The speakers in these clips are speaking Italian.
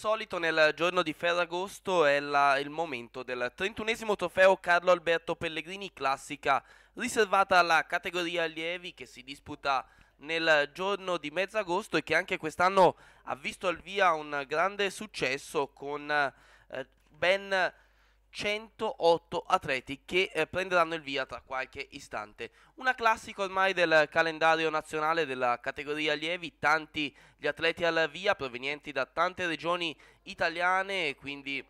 solito nel giorno di Ferragosto è la, il momento del 31 trofeo Carlo Alberto Pellegrini Classica riservata alla categoria allievi che si disputa nel giorno di mezzagosto e che anche quest'anno ha visto al via un grande successo con eh, ben 108 atleti che eh, prenderanno il via tra qualche istante. Una classica ormai del calendario nazionale della categoria allievi, tanti gli atleti al via provenienti da tante regioni italiane, quindi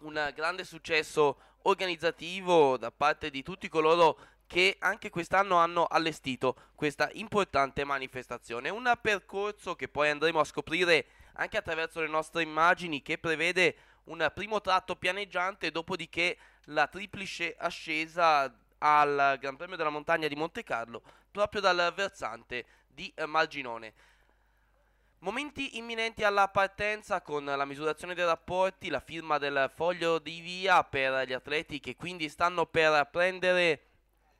un grande successo organizzativo da parte di tutti coloro che anche quest'anno hanno allestito questa importante manifestazione. Un percorso che poi andremo a scoprire anche attraverso le nostre immagini che prevede un primo tratto pianeggiante, dopodiché la triplice ascesa al Gran Premio della Montagna di Monte Carlo, proprio dal versante di eh, Marginone. Momenti imminenti alla partenza con la misurazione dei rapporti, la firma del foglio di via per gli atleti che quindi stanno per prendere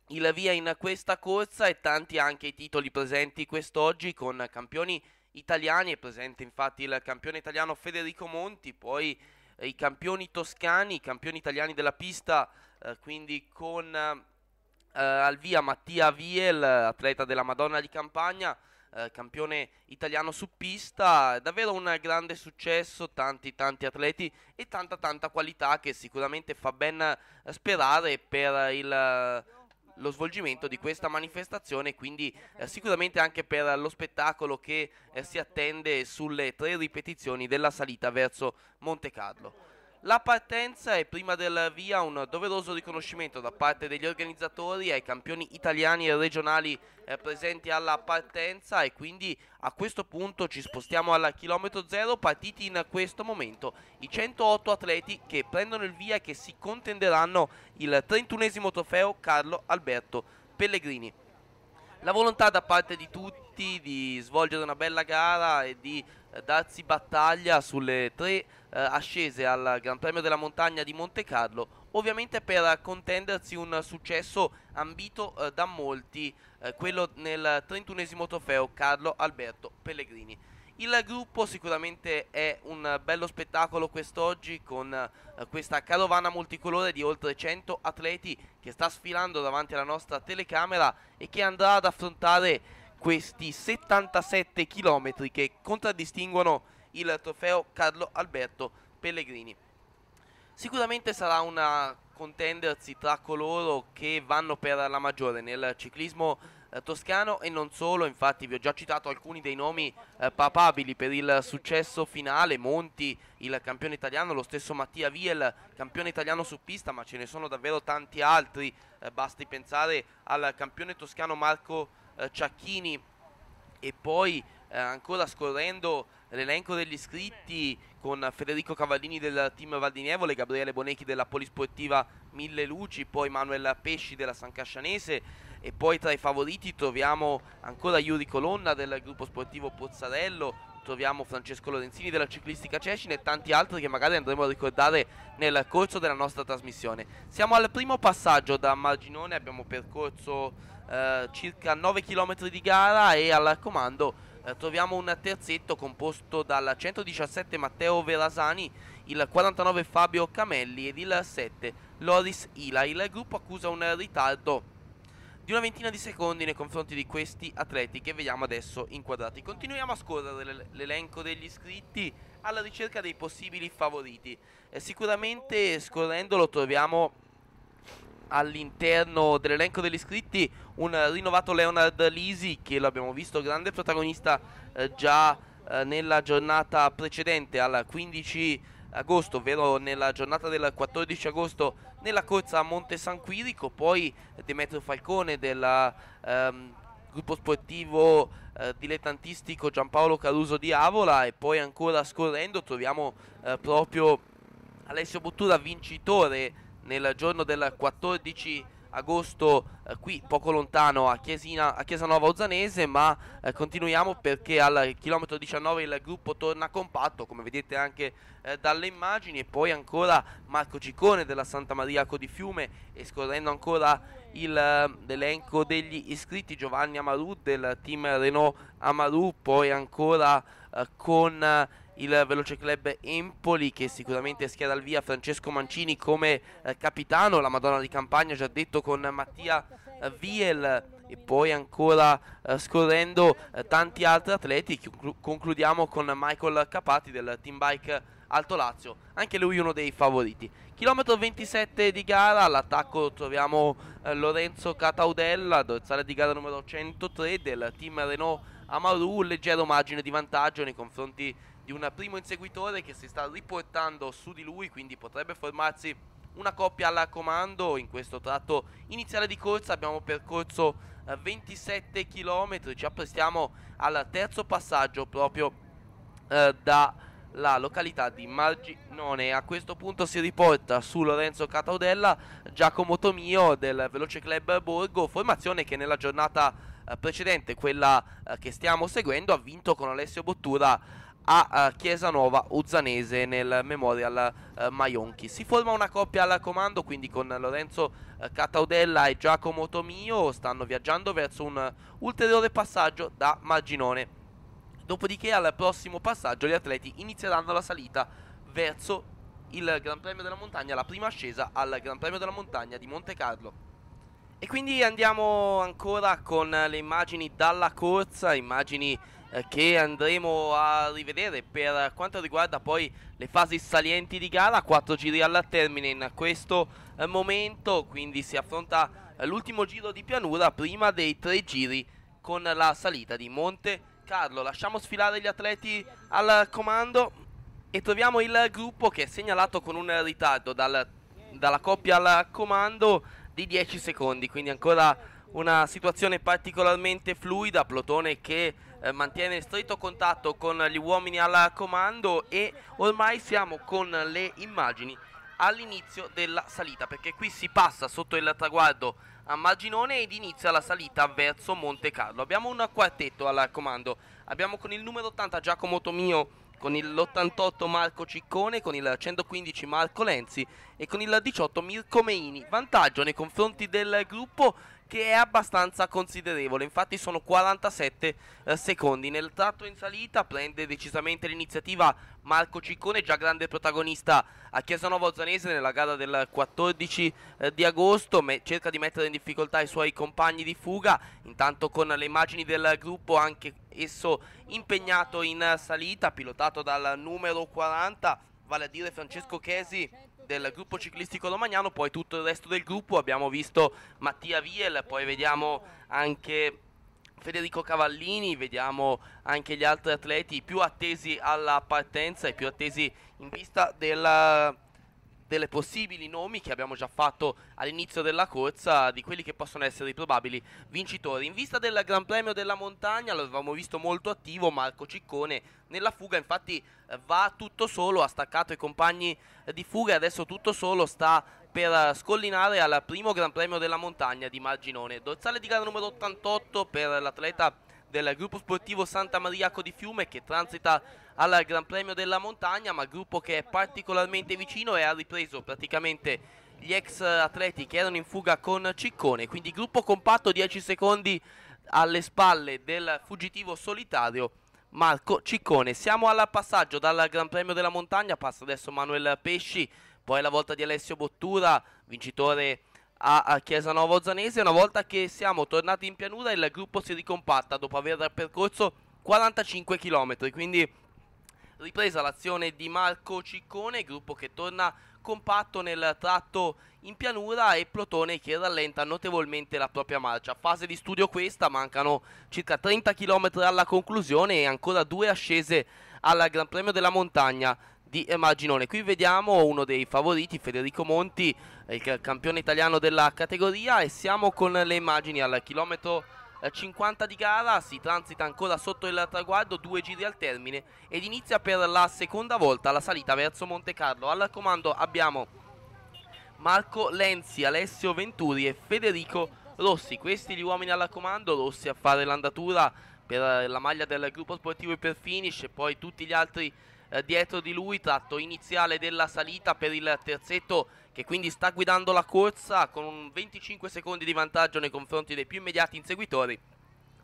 il via in questa corsa e tanti anche i titoli presenti quest'oggi con campioni italiani, è presente infatti il campione italiano Federico Monti, poi eh, i campioni toscani, i campioni italiani della pista, eh, quindi con eh, al via Mattia Viel, atleta della Madonna di Campagna, eh, campione italiano su pista, davvero un grande successo, tanti tanti atleti e tanta tanta qualità che sicuramente fa ben eh, sperare per il lo svolgimento di questa manifestazione, quindi eh, sicuramente anche per lo spettacolo che eh, si attende sulle tre ripetizioni della salita verso Monte Carlo. La partenza e prima del via un doveroso riconoscimento da parte degli organizzatori ai campioni italiani e regionali eh, presenti alla partenza e quindi a questo punto ci spostiamo al chilometro zero partiti in questo momento i 108 atleti che prendono il via e che si contenderanno il 31 trofeo Carlo Alberto Pellegrini la volontà da parte di tutti di svolgere una bella gara e di eh, darsi battaglia sulle tre eh, ascese al Gran Premio della Montagna di Monte Carlo, ovviamente per contendersi un successo ambito eh, da molti, eh, quello nel 31 esimo trofeo Carlo Alberto Pellegrini. Il gruppo sicuramente è un bello spettacolo quest'oggi con eh, questa carovana multicolore di oltre 100 atleti che sta sfilando davanti alla nostra telecamera e che andrà ad affrontare questi 77 km che contraddistinguono il trofeo Carlo Alberto Pellegrini. Sicuramente sarà una contendersi tra coloro che vanno per la maggiore nel ciclismo eh, toscano e non solo, infatti vi ho già citato alcuni dei nomi eh, papabili per il successo finale, Monti il campione italiano, lo stesso Mattia Viel campione italiano su pista, ma ce ne sono davvero tanti altri, eh, basti pensare al campione toscano Marco eh, Ciacchini e poi eh, ancora scorrendo l'elenco degli iscritti con Federico Cavallini del team Valdinievole, Gabriele Bonecchi della Polisportiva Mille Luci, poi Manuel Pesci della San Cascianese e poi tra i favoriti troviamo ancora Yuri Colonna del gruppo sportivo Pozzarello troviamo Francesco Lorenzini della ciclistica Cecina e tanti altri che magari andremo a ricordare nel corso della nostra trasmissione. Siamo al primo passaggio da Marginone, abbiamo percorso eh, circa 9 km di gara e al comando eh, troviamo un terzetto composto dal 117 Matteo Verasani, il 49 Fabio Camelli ed il 7 Loris Ila. Il gruppo accusa un ritardo di una ventina di secondi nei confronti di questi atleti che vediamo adesso inquadrati. Continuiamo a scorrere l'elenco degli iscritti alla ricerca dei possibili favoriti. Eh, sicuramente scorrendolo troviamo all'interno dell'elenco degli iscritti un rinnovato Leonard Lisi che l'abbiamo visto grande protagonista eh, già eh, nella giornata precedente al 15 agosto, ovvero nella giornata del 14 agosto nella corsa a Monte San Quirico, poi Demetrio Falcone del ehm, gruppo sportivo eh, dilettantistico Giampaolo Caruso di Avola e poi ancora scorrendo troviamo eh, proprio Alessio Bottura vincitore nel giorno del 14 agosto eh, qui poco lontano a, Chiesina, a Chiesanova Uzzanese ma eh, continuiamo perché al chilometro 19 il gruppo torna compatto come vedete anche eh, dalle immagini e poi ancora Marco Ciccone della Santa Maria Codifiume e scorrendo ancora eh, l'elenco degli iscritti Giovanni Amaru del team Renault Amaru poi ancora eh, con eh, il veloce club Empoli che sicuramente schiera al via Francesco Mancini come eh, capitano, la Madonna di Campagna già detto con Mattia eh, Viel e poi ancora eh, scorrendo eh, tanti altri atleti, concludiamo con Michael Capati del Team Bike Alto Lazio, anche lui uno dei favoriti. Chilometro 27 di gara, all'attacco troviamo eh, Lorenzo Cataudella, dorsale di gara numero 103 del Team Renault Amaru, leggero margine di vantaggio nei confronti di un primo inseguitore che si sta riportando su di lui, quindi potrebbe formarsi una coppia alla comando in questo tratto iniziale di corsa abbiamo percorso 27 eh, km ci apprestiamo al terzo passaggio proprio eh, dalla località di Marginone a questo punto si riporta su Lorenzo Cataudella Giacomo Tomio del Veloce Club Borgo formazione che nella giornata eh, precedente quella eh, che stiamo seguendo ha vinto con Alessio Bottura a uh, Chiesa Nuova Uzzanese nel Memorial uh, Maionchi. Si forma una coppia al comando, quindi con Lorenzo uh, Cataudella e Giacomo Tomio stanno viaggiando verso un ulteriore passaggio da Marginone. Dopodiché al prossimo passaggio gli atleti inizieranno la salita verso il Gran Premio della Montagna, la prima ascesa al Gran Premio della Montagna di Monte Carlo. E quindi andiamo ancora con le immagini dalla corsa, immagini che andremo a rivedere per quanto riguarda poi le fasi salienti di gara, quattro giri alla termine in questo eh, momento, quindi si affronta eh, l'ultimo giro di pianura prima dei tre giri con la salita di Monte Carlo. Lasciamo sfilare gli atleti al comando e troviamo il gruppo che è segnalato con un ritardo dal, dalla coppia al comando di 10 secondi, quindi ancora una situazione particolarmente fluida, Plotone che eh, mantiene stretto contatto con gli uomini al comando e ormai siamo con le immagini all'inizio della salita perché qui si passa sotto il traguardo a Marginone ed inizia la salita verso Monte Carlo. Abbiamo un quartetto al comando, abbiamo con il numero 80 Giacomo Tomio, con l'88 Marco Ciccone, con il 115 Marco Lenzi e con il 18 Mirko Meini. Vantaggio nei confronti del gruppo che è abbastanza considerevole. Infatti sono 47 eh, secondi. Nel tratto in salita prende decisamente l'iniziativa Marco Ciccone, già grande protagonista a Chiesanovo Zanese nella gara del 14 eh, di agosto. cerca di mettere in difficoltà i suoi compagni di fuga. Intanto con le immagini del gruppo anche esso impegnato in salita, pilotato dal numero 40, vale a dire Francesco Chesi del gruppo ciclistico romagnano, poi tutto il resto del gruppo abbiamo visto Mattia Viel, poi vediamo anche Federico Cavallini, vediamo anche gli altri atleti più attesi alla partenza e più attesi in vista della delle possibili nomi che abbiamo già fatto all'inizio della corsa di quelli che possono essere i probabili vincitori. In vista del Gran Premio della Montagna l'avevamo visto molto attivo Marco Ciccone nella fuga, infatti eh, va tutto solo, ha staccato i compagni eh, di fuga e adesso tutto solo sta per eh, scollinare al primo Gran Premio della Montagna di Marginone. Dorsale di gara numero 88 per l'atleta del gruppo sportivo Santa Maria Codifiume che transita al Gran Premio della Montagna, ma gruppo che è particolarmente vicino e ha ripreso praticamente gli ex atleti che erano in fuga con Ciccone, quindi gruppo compatto 10 secondi alle spalle del fuggitivo solitario Marco Ciccone. Siamo al passaggio dal Gran Premio della Montagna, passa adesso Manuel Pesci, poi la volta di Alessio Bottura, vincitore a Chiesa Chiesanovo Zanese. Una volta che siamo tornati in pianura il gruppo si ricompatta dopo aver percorso 45 km, quindi ripresa l'azione di Marco Ciccone, gruppo che torna compatto nel tratto in pianura e Plotone che rallenta notevolmente la propria marcia. Fase di studio questa, mancano circa 30 km alla conclusione e ancora due ascese al Gran Premio della Montagna di Marginone. Qui vediamo uno dei favoriti, Federico Monti, il campione italiano della categoria e siamo con le immagini al chilometro 50 eh, di gara, si transita ancora sotto il traguardo, due giri al termine ed inizia per la seconda volta la salita verso Monte Carlo. Al comando abbiamo Marco Lenzi, Alessio Venturi e Federico Rossi. Questi gli uomini al comando, Rossi a fare l'andatura per la maglia del gruppo sportivo e per finish e poi tutti gli altri eh, dietro di lui, tratto iniziale della salita per il terzetto che quindi sta guidando la corsa con 25 secondi di vantaggio nei confronti dei più immediati inseguitori.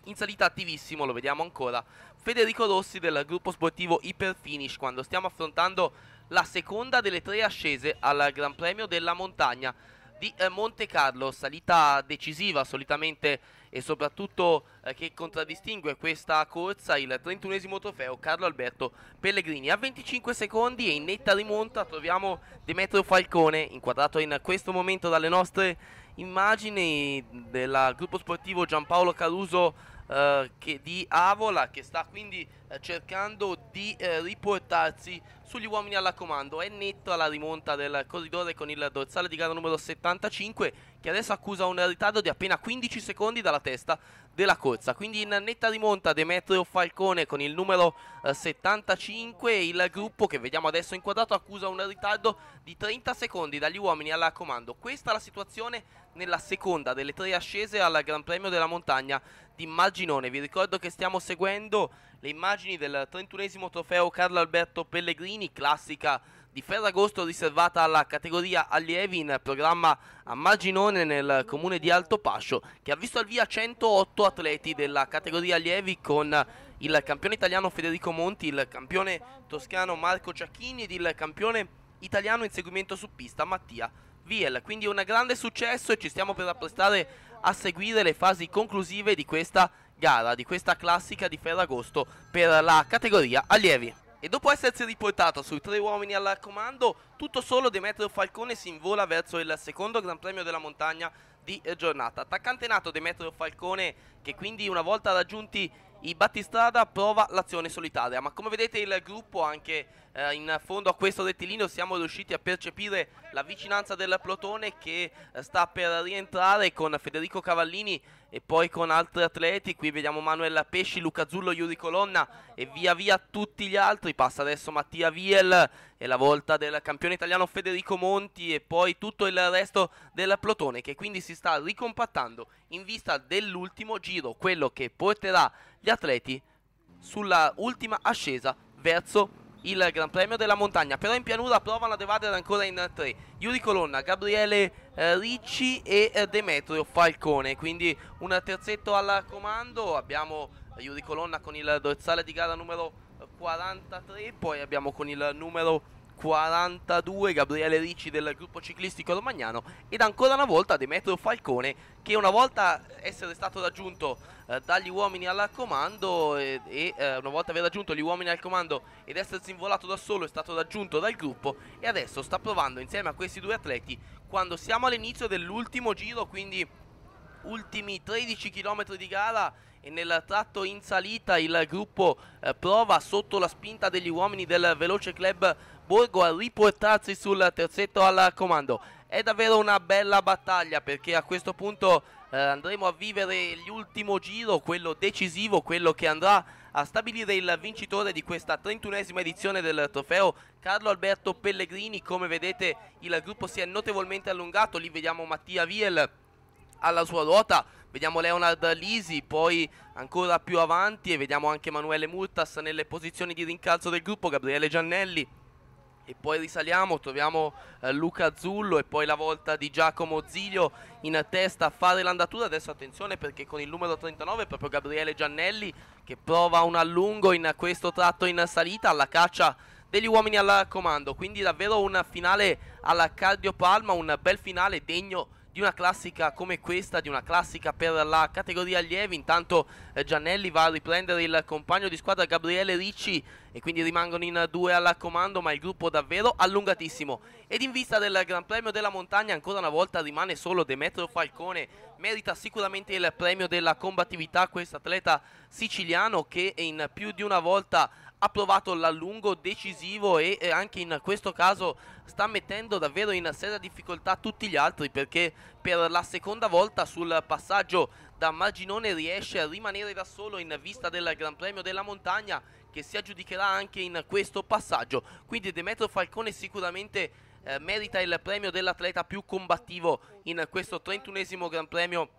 In salita attivissimo, lo vediamo ancora, Federico Rossi del gruppo sportivo Iperfinish quando stiamo affrontando la seconda delle tre ascese al Gran Premio della Montagna di eh, Monte Carlo, salita decisiva solitamente e soprattutto eh, che contraddistingue questa corsa il 31 esimo trofeo Carlo Alberto Pellegrini. A 25 secondi e in netta rimonta troviamo Demetrio Falcone inquadrato in questo momento dalle nostre immagini del gruppo sportivo Giampaolo Caruso eh, che, di Avola che sta quindi eh, cercando di eh, riportarsi sugli uomini alla comando. È netto alla rimonta del corridore con il dorsale di gara numero 75 che adesso accusa un ritardo di appena 15 secondi dalla testa della corsa. Quindi in netta rimonta Demetrio Falcone con il numero 75 eh, e il gruppo che vediamo adesso inquadrato accusa un ritardo di 30 secondi dagli uomini alla comando. Questa è la situazione nella seconda delle tre ascese al Gran Premio della Montagna di Maginone. Vi ricordo che stiamo seguendo le immagini del 31 trofeo Carlo Alberto Pellegrini, classica di Ferragosto riservata alla categoria allievi in programma a Maginone nel comune di Altopascio che ha visto al via 108 atleti della categoria allievi con il campione italiano Federico Monti, il campione toscano Marco Ciacchini ed il campione italiano in seguimento su pista Mattia Viel. Quindi un grande successo e ci stiamo per apprestare a seguire le fasi conclusive di questa gara, di questa classica di Ferragosto per la categoria allievi. E dopo essersi riportato sui tre uomini al comando, tutto solo Demetrio Falcone si invola verso il secondo Gran Premio della Montagna di eh, giornata. Attaccante nato Demetrio Falcone che quindi una volta raggiunti i battistrada prova l'azione solitaria, ma come vedete il gruppo anche eh, in fondo a questo rettilineo siamo riusciti a percepire la vicinanza del plotone che eh, sta per rientrare con Federico Cavallini e poi con altri atleti, qui vediamo Manuel Pesci, Luca Zullo, Iuri Colonna e via via tutti gli altri, passa adesso Mattia Viel e la volta del campione italiano Federico Monti e poi tutto il resto del plotone che quindi si sta ricompattando in vista dell'ultimo giro, quello che porterà gli atleti sulla ultima ascesa verso il Gran Premio della Montagna. Però in pianura provano ad evadere ancora in tre. Yuri Colonna, Gabriele eh, Ricci e eh, Demetrio Falcone. Quindi un terzetto al comando. Abbiamo Yuri Colonna con il dorsale di gara numero 43. Poi abbiamo con il numero 42 Gabriele Ricci del gruppo ciclistico romagnano ed ancora una volta Demetrio Falcone che una volta essere stato raggiunto eh, dagli uomini al comando e, e eh, una volta aver raggiunto gli uomini al comando ed essersi involato da solo è stato raggiunto dal gruppo e adesso sta provando insieme a questi due atleti quando siamo all'inizio dell'ultimo giro quindi ultimi 13 km di gara e nel tratto in salita il gruppo eh, prova sotto la spinta degli uomini del veloce club Borgo a riportarsi sul terzetto al comando. È davvero una bella battaglia perché a questo punto eh, andremo a vivere l'ultimo giro, quello decisivo, quello che andrà a stabilire il vincitore di questa 31esima edizione del trofeo Carlo Alberto Pellegrini. Come vedete il gruppo si è notevolmente allungato, lì vediamo Mattia Viel alla sua ruota, vediamo Leonard Lisi, poi ancora più avanti e vediamo anche Emanuele Murtas nelle posizioni di rincalzo del gruppo, Gabriele Giannelli e poi risaliamo, troviamo eh, Luca Zullo e poi la volta di Giacomo Ziglio in testa a fare l'andatura, adesso attenzione perché con il numero 39 è proprio Gabriele Giannelli che prova un allungo in questo tratto in salita alla caccia degli uomini al comando, quindi davvero un finale alla cardiopalma, un bel finale degno di di una classica come questa, di una classica per la categoria allievi. Intanto eh, Giannelli va a riprendere il compagno di squadra Gabriele Ricci e quindi rimangono in due al comando, ma il gruppo davvero allungatissimo. Ed in vista del Gran Premio della Montagna ancora una volta rimane solo Demetrio Falcone, merita sicuramente il premio della combattività questo atleta siciliano che in più di una volta ha provato l'allungo decisivo e, e anche in questo caso sta mettendo davvero in seria difficoltà tutti gli altri perché per la seconda volta sul passaggio da Marginone riesce a rimanere da solo in vista del Gran Premio della Montagna che si aggiudicherà anche in questo passaggio. Quindi Demetro Falcone sicuramente eh, merita il premio dell'atleta più combattivo in questo 31esimo Gran Premio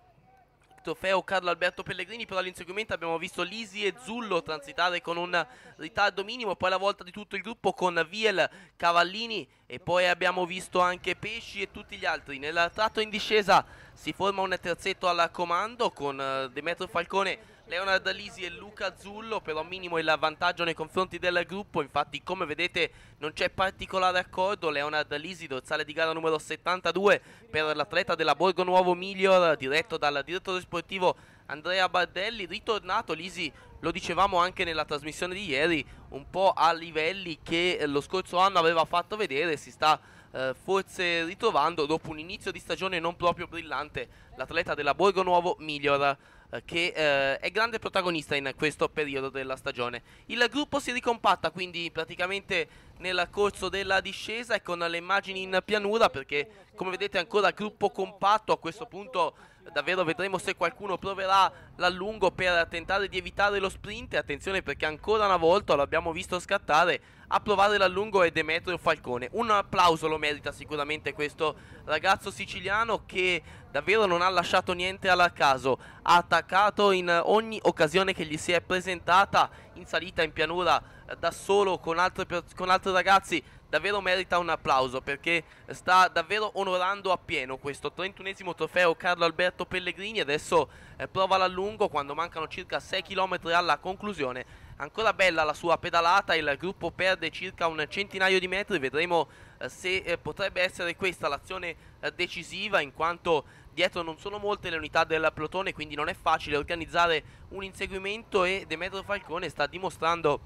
trofeo Carlo Alberto Pellegrini, però all'inseguimento abbiamo visto Lisi e Zullo transitare con un ritardo minimo, poi la volta di tutto il gruppo con Viel, Cavallini e poi abbiamo visto anche Pesci e tutti gli altri. Nel tratto in discesa si forma un terzetto al comando con eh, Demetrio Falcone Leonard Lisi e Luca Azzullo, però minimo il vantaggio nei confronti del gruppo, infatti come vedete non c'è particolare accordo, Leonard Lisi dorsale di gara numero 72 per l'atleta della Borgo Nuovo Miglior, diretto dal direttore sportivo Andrea Bardelli, ritornato Lisi, lo dicevamo anche nella trasmissione di ieri, un po' a livelli che lo scorso anno aveva fatto vedere, si sta eh, forse ritrovando dopo un inizio di stagione non proprio brillante l'atleta della Borgo Nuovo Miglior che eh, è grande protagonista in questo periodo della stagione. Il gruppo si ricompatta quindi praticamente nel corso della discesa e con le immagini in pianura perché come vedete ancora gruppo compatto a questo punto davvero vedremo se qualcuno proverà l'allungo per tentare di evitare lo sprint attenzione perché ancora una volta l'abbiamo visto scattare a provare l'allungo è Demetrio Falcone un applauso lo merita sicuramente questo ragazzo siciliano che Davvero non ha lasciato niente al caso, ha attaccato in ogni occasione che gli si è presentata in salita, in pianura, da solo, con, altre, con altri ragazzi. Davvero merita un applauso perché sta davvero onorando appieno questo 31esimo trofeo Carlo Alberto Pellegrini. Adesso eh, prova l'allungo quando mancano circa 6 km alla conclusione. Ancora bella la sua pedalata, il gruppo perde circa un centinaio di metri, vedremo eh, se eh, potrebbe essere questa l'azione decisiva in quanto dietro non sono molte le unità del plotone quindi non è facile organizzare un inseguimento e Demetro Falcone sta dimostrando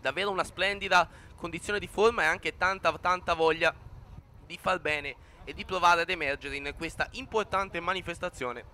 davvero una splendida condizione di forma e anche tanta tanta voglia di far bene e di provare ad emergere in questa importante manifestazione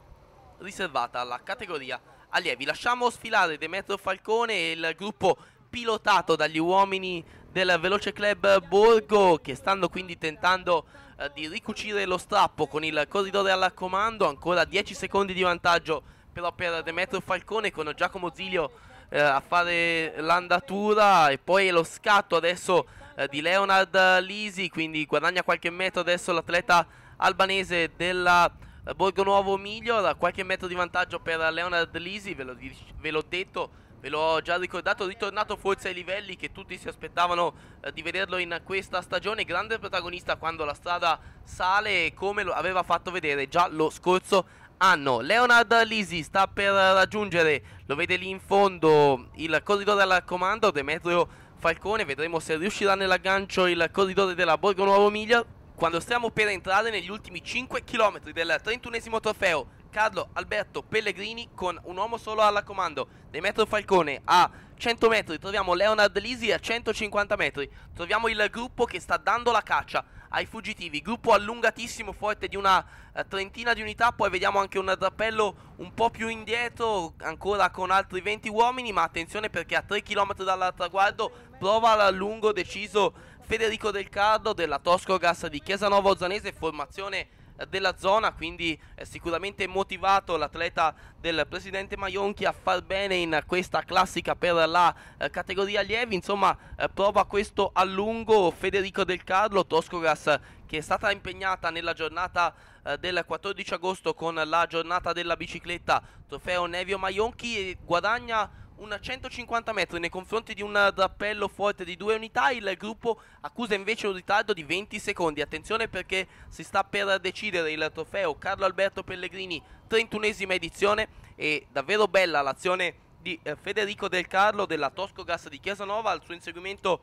riservata alla categoria allievi. Lasciamo sfilare Demetro Falcone e il gruppo pilotato dagli uomini del Veloce Club Borgo che stanno quindi tentando eh, di ricucire lo strappo con il corridore al comando, ancora 10 secondi di vantaggio però per Demetrio Falcone con Giacomo Zilio eh, a fare l'andatura e poi lo scatto adesso eh, di Leonard Lisi, quindi guadagna qualche metro adesso l'atleta albanese della eh, Borgo Nuovo Miglior, qualche metro di vantaggio per Leonard Lisi, ve l'ho detto Ve l'ho già ricordato, ritornato forse ai livelli che tutti si aspettavano eh, di vederlo in questa stagione. Grande protagonista quando la strada sale, come lo aveva fatto vedere già lo scorso anno. Leonard Lisi sta per raggiungere, lo vede lì in fondo, il corridore al comando, Demetrio Falcone. Vedremo se riuscirà nell'aggancio il corridore della Borgo Nuovo Miglia. Quando stiamo per entrare negli ultimi 5 km del 31 trofeo Carlo Alberto Pellegrini con un uomo solo alla comando. Demetrio Falcone a 100 metri, troviamo Leonard Lisi a 150 metri. Troviamo il gruppo che sta dando la caccia ai fuggitivi. Gruppo allungatissimo, forte di una eh, trentina di unità. Poi vediamo anche un drappello un po' più indietro, ancora con altri 20 uomini. Ma attenzione perché a 3 km dal traguardo prova l'allungo deciso Federico Del Cardo della Tosco Gas di Chiesanovo Zanese. Formazione della zona, quindi è eh, sicuramente motivato l'atleta del presidente Maionchi a far bene in questa classica per la eh, categoria allievi, insomma eh, prova questo a lungo Federico Del Carlo, Toscogas che è stata impegnata nella giornata eh, del 14 agosto con la giornata della bicicletta trofeo Nevio Maionchi e guadagna un 150 metri nei confronti di un drappello forte di due unità. Il gruppo accusa invece un ritardo di 20 secondi. Attenzione perché si sta per decidere il trofeo Carlo Alberto Pellegrini, 31esima edizione. E davvero bella l'azione di eh, Federico Del Carlo della Tosco Gas di Chiesanova, Al suo inseguimento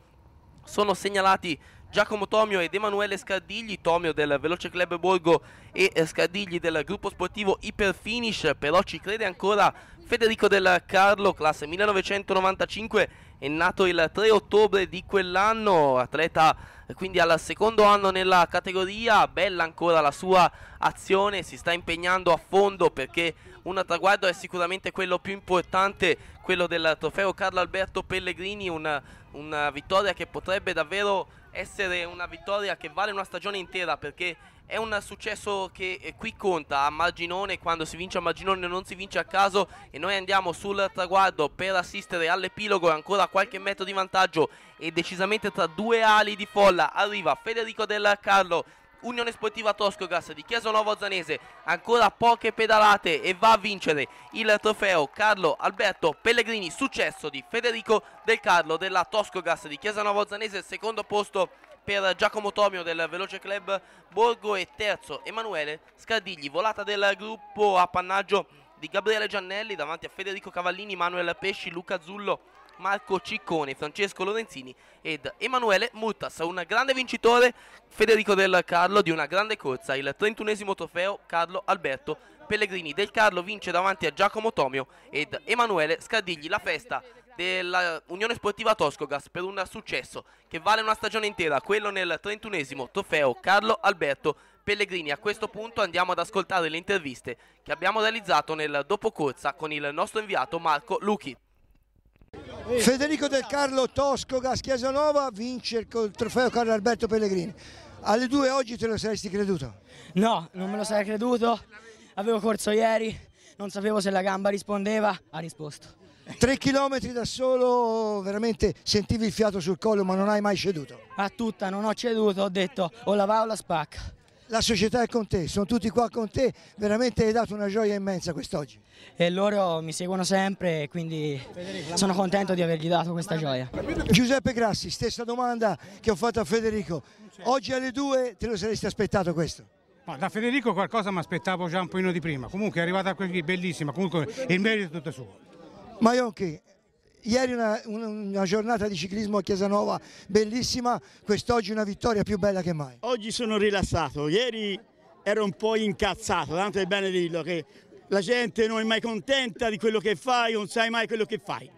sono segnalati Giacomo Tomio ed Emanuele Scardigli, Tomio del Veloce Club Borgo e eh, Scardigli del gruppo sportivo Iperfinish, però ci crede ancora Federico Del Carlo, classe 1995, è nato il 3 ottobre di quell'anno, atleta eh, quindi al secondo anno nella categoria, bella ancora la sua azione, si sta impegnando a fondo perché un traguardo è sicuramente quello più importante, quello del trofeo Carlo Alberto Pellegrini, una, una vittoria che potrebbe davvero essere una vittoria che vale una stagione intera perché è un successo che eh, qui conta a Marginone, quando si vince a Marginone non si vince a caso e noi andiamo sul traguardo per assistere all'epilogo ancora qualche metro di vantaggio e decisamente tra due ali di folla arriva Federico Del Carlo Unione Sportiva Tosco Gas di Chiesolovo Zanese, ancora poche pedalate e va a vincere il trofeo Carlo Alberto Pellegrini, successo di Federico Del Carlo della Tosco Gas di Chiesanovo Zanese, secondo posto per Giacomo Tomio del Veloce Club Borgo e terzo Emanuele Scardigli, volata del gruppo appannaggio di Gabriele Giannelli davanti a Federico Cavallini, Manuel Pesci, Luca Zullo Marco Ciccone, Francesco Lorenzini ed Emanuele Mutas. un grande vincitore Federico Del Carlo di una grande corsa, il 31 trofeo Carlo Alberto Pellegrini. Del Carlo vince davanti a Giacomo Tomio ed Emanuele Scardigli, la festa dell'Unione Unione Sportiva Toscogas per un successo che vale una stagione intera, quello nel 31 trofeo Carlo Alberto Pellegrini. A questo punto andiamo ad ascoltare le interviste che abbiamo realizzato nel dopocorsa con il nostro inviato Marco Luchi. Federico Del Carlo Tosco Gaschiasanova vince il trofeo Carlo Alberto Pellegrini. Alle due oggi te lo saresti creduto? No, non me lo sarei creduto. Avevo corso ieri, non sapevo se la gamba rispondeva, ha risposto. Tre chilometri da solo, veramente sentivi il fiato sul collo ma non hai mai ceduto? A tutta, non ho ceduto, ho detto o la va o la spacca la società è con te, sono tutti qua con te, veramente hai dato una gioia immensa quest'oggi. E loro mi seguono sempre, quindi sono contento di avergli dato questa gioia. Giuseppe Grassi, stessa domanda che ho fatto a Federico, oggi alle 2 te lo saresti aspettato questo? da Federico qualcosa mi aspettavo già un po' di prima, comunque è arrivata qui bellissima, comunque il merito è tutto suo. Maionchi, Ieri una, una, giornata di ciclismo a Chiesanova bellissima, quest'oggi una vittoria più bella che mai. Oggi sono rilassato, ieri ero un po' incazzato, tanto è bene dirlo che la gente non è mai contenta di quello che fai, non sai mai quello che fai.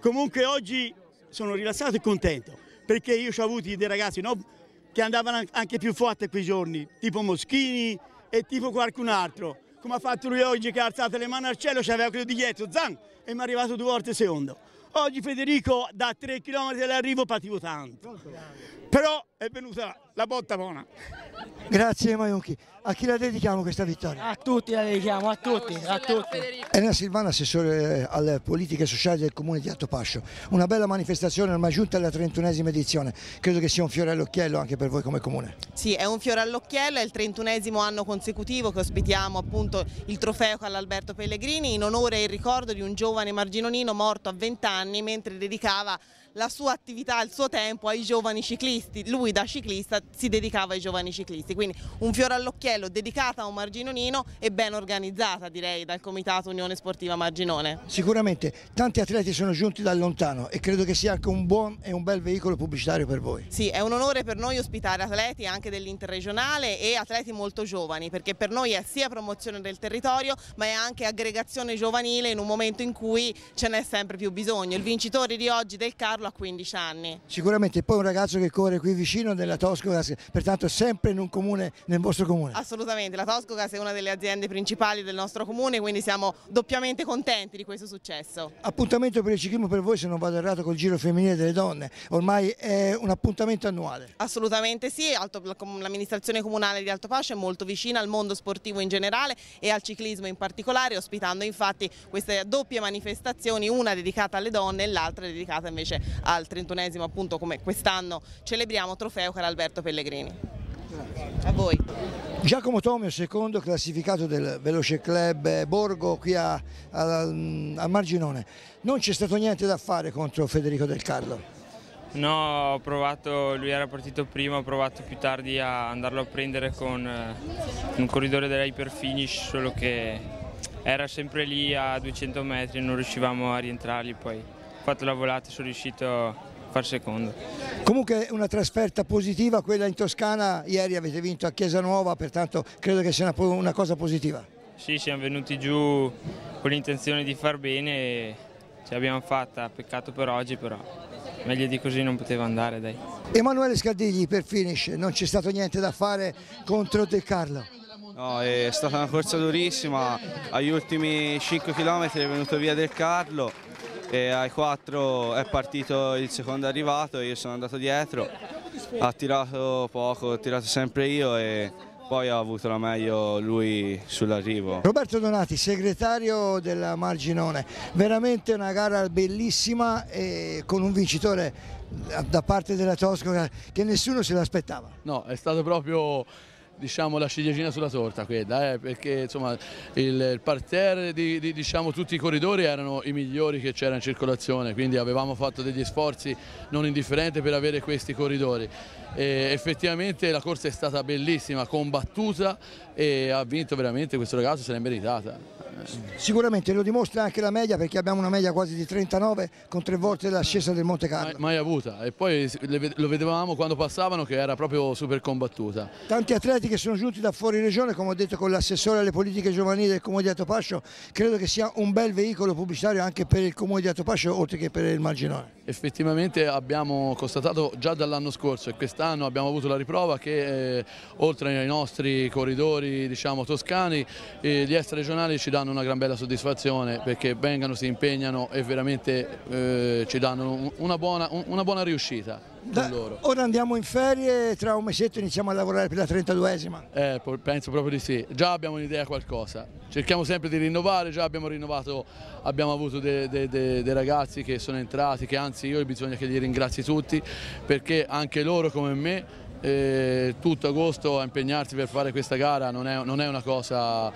Comunque oggi sono rilassato e contento, perché io ho avuto dei ragazzi no, che andavano anche più forte quei giorni, tipo Moschini e tipo qualcun altro. Come ha fatto lui oggi che ha alzato le mani al cielo, c'aveva quello di dietro, zang, e mi è arrivato due volte secondo. Oggi Federico da 3 km all'arrivo pativo tanto, però è venuta la botta buona. Grazie Maionchi. A chi la dedichiamo questa vittoria? A tutti la dedichiamo, a tutti, a tutti. Elena Silvana, assessore eh, alle politiche sociali del comune di Attopascio. Una bella manifestazione ormai giunta alla 31esima edizione. Credo che sia un fiore all'occhiello anche per voi come comune. Sì, è un fiore all'occhiello, è il 31esimo anno consecutivo che ospitiamo appunto il trofeo con Alberto Pellegrini in onore e in ricordo di un giovane marginonino morto a 20 anni mentre dedicava la sua attività, il suo tempo ai giovani ciclisti. Lui da ciclista si dedicava ai giovani ciclisti, quindi un fiore all'occhiello dedicato a un Marginonino e ben organizzata direi dal Comitato Unione Sportiva Marginone. Sicuramente tanti atleti sono giunti da lontano e credo che sia anche un buon e un bel veicolo pubblicitario per voi. Sì, è un onore per noi ospitare atleti anche dell'interregionale e atleti molto giovani perché per noi è sia promozione del territorio ma è anche aggregazione giovanile in un momento in cui ce n'è sempre più bisogno. Il vincitore di oggi del Carlo farlo a 15 anni. Sicuramente, poi un ragazzo che corre qui vicino della Toscogas, pertanto sempre in un comune, nel vostro comune. Assolutamente, la Toscogas è una delle aziende principali del nostro comune, quindi siamo doppiamente contenti di questo successo. Appuntamento per il ciclismo per voi, se non vado errato, col giro femminile delle donne, ormai è un appuntamento annuale. Assolutamente sì, l'amministrazione comunale di Alto Pace è molto vicina al mondo sportivo in generale e al ciclismo in particolare, ospitando infatti queste doppie manifestazioni, una dedicata alle donne e l'altra dedicata invece al trentunesimo appunto come quest'anno celebriamo Trofeo con Alberto Pellegrini. A voi. Giacomo Tomio, secondo classificato del Veloce Club eh, Borgo qui a, a, a Marginone. Non c'è stato niente da fare contro Federico Del Carlo? No, ho provato, lui era partito prima, ho provato più tardi a andarlo a prendere con eh, un corridore dell'Hyperfinish, solo che era sempre lì a 200 metri e non riuscivamo a rientrargli poi fatto la volata, e sono riuscito a far secondo. Comunque una trasferta positiva quella in Toscana, ieri avete vinto a Chiesa Nuova, pertanto credo che sia una, una cosa positiva. Sì, siamo venuti giù con l'intenzione di far bene e ce l'abbiamo fatta, peccato per oggi però meglio di così non poteva andare dai. Emanuele Scardigli per finish, non c'è stato niente da fare contro De Carlo. No, è stata una corsa durissima, agli ultimi 5 km è venuto via Del Carlo, e ai 4 è partito il secondo arrivato, io sono andato dietro, ha tirato poco, ho tirato sempre io e poi ha avuto la meglio lui sull'arrivo. Roberto Donati, segretario della Marginone, veramente una gara bellissima e con un vincitore da parte della Tosca che nessuno se l'aspettava. No, è stato proprio diciamo, la ciliegina sulla torta quella, eh, perché insomma, il, parterre di, di diciamo, tutti i corridori erano i migliori che c'era in circolazione, quindi avevamo fatto degli sforzi non indifferenti per avere questi corridori. E effettivamente la corsa è stata bellissima, combattuta e ha vinto veramente questo ragazzo, se l'è meritata. Sicuramente lo dimostra anche la media perché abbiamo una media quasi di 39 con tre volte l'ascesa del Monte Carlo. Mai, mai avuta e poi lo vedevamo quando passavano che era proprio super combattuta. Tanti atleti che sono giunti da fuori regione, come ho detto con l'assessore alle politiche giovanili del Comune di Atopascio, credo che sia un bel veicolo pubblicitario anche per il Comune di Atopascio oltre che per il Marginone effettivamente abbiamo constatato già dall'anno scorso e quest'anno abbiamo avuto la riprova che eh, oltre ai nostri corridori diciamo, toscani eh, gli est regionali ci danno una gran bella soddisfazione perché vengano, si impegnano e veramente eh, ci danno una buona, una buona riuscita da, loro. Ora andiamo in ferie e tra un mesetto iniziamo a lavorare per la 32esima. Eh, penso proprio di sì, già abbiamo un'idea qualcosa, cerchiamo sempre di rinnovare, già abbiamo rinnovato, abbiamo avuto dei de, de, de ragazzi che sono entrati, che anzi io bisogna che li ringrazi tutti perché anche loro come me eh, tutto agosto a impegnarsi per fare questa gara non è, non è una cosa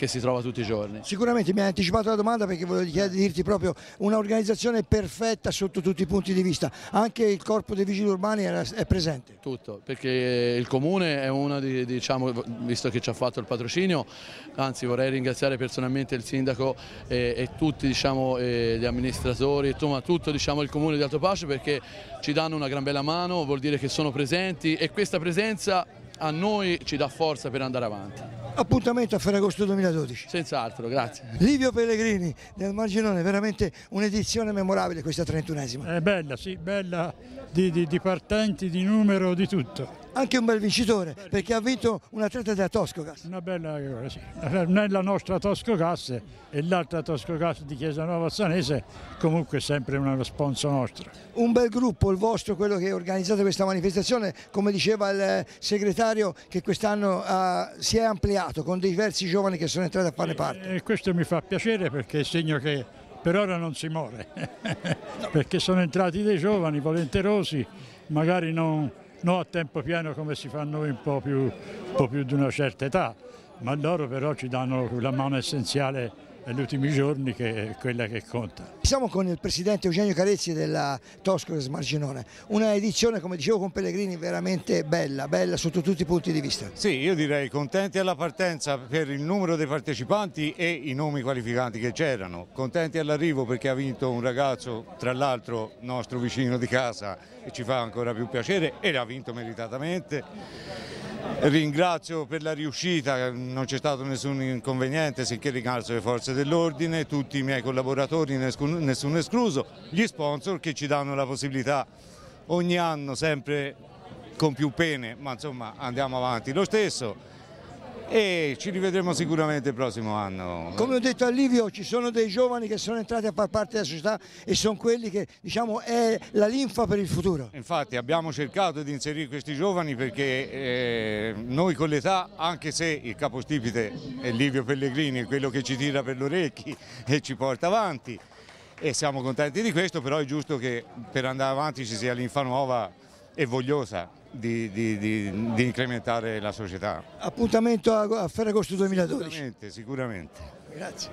che si trova tutti i giorni. Sicuramente mi hai anticipato la domanda perché volevo dirti proprio un'organizzazione perfetta sotto tutti i punti di vista, anche il corpo dei vigili urbani è presente? Tutto, perché il comune è uno, di, diciamo, visto che ci ha fatto il patrocinio, anzi vorrei ringraziare personalmente il sindaco e, e tutti diciamo, e gli amministratori, e tutto, tutto diciamo, il comune di Alto Pace perché ci danno una gran bella mano, vuol dire che sono presenti e questa presenza a noi ci dà forza per andare avanti appuntamento a Ferragosto 2012. Senz'altro, grazie. Livio Pellegrini del Marginone, veramente un'edizione memorabile questa trentunesima. È bella, sì, bella di, di, di partenti, di numero, di tutto anche un bel vincitore perché ha vinto un atleta della Toscogas. Una bella cosa, sì. Nella nostra Toscogas e l'altra Toscogas di Chiesa Nuova Sanese, comunque sempre una sponsor nostra. Un bel gruppo il vostro, quello che organizzate questa manifestazione, come diceva il eh, segretario che quest'anno uh, si è ampliato con diversi giovani che sono entrati a farne eh, parte. E, eh, e questo mi fa piacere perché è segno che per ora non si muore, perché sono entrati dei giovani volenterosi, magari non non a tempo pieno come si fa noi un po' più, un po più di una certa età, ma loro però ci danno la mano essenziale negli ultimi giorni che è quella che conta. Siamo con il presidente Eugenio Carezzi della Tosco Smarginone, una edizione come dicevo con Pellegrini veramente bella, bella sotto tutti i punti di vista. Sì, io direi contenti alla partenza per il numero dei partecipanti e i nomi qualificanti che c'erano, contenti all'arrivo perché ha vinto un ragazzo, tra l'altro nostro vicino di casa e ci fa ancora più piacere e l'ha vinto meritatamente Ringrazio per la riuscita, non c'è stato nessun inconveniente, sicché ringrazio le forze dell'ordine, tutti i miei collaboratori, nessuno escluso, gli sponsor che ci danno la possibilità ogni anno sempre con più pene, ma insomma andiamo avanti lo stesso e ci rivedremo sicuramente il prossimo anno. Come ho detto a Livio ci sono dei giovani che sono entrati a far parte della società e sono quelli che diciamo è la linfa per il futuro. Infatti abbiamo cercato di inserire questi giovani perché eh, noi con l'età anche se il capostipite è Livio Pellegrini è quello che ci tira per le orecchie e ci porta avanti e siamo contenti di questo però è giusto che per andare avanti ci sia linfa nuova e vogliosa di, di, di, di, incrementare la società. Appuntamento a, a Ferragosto 2012. Sicuramente, sicuramente. Grazie.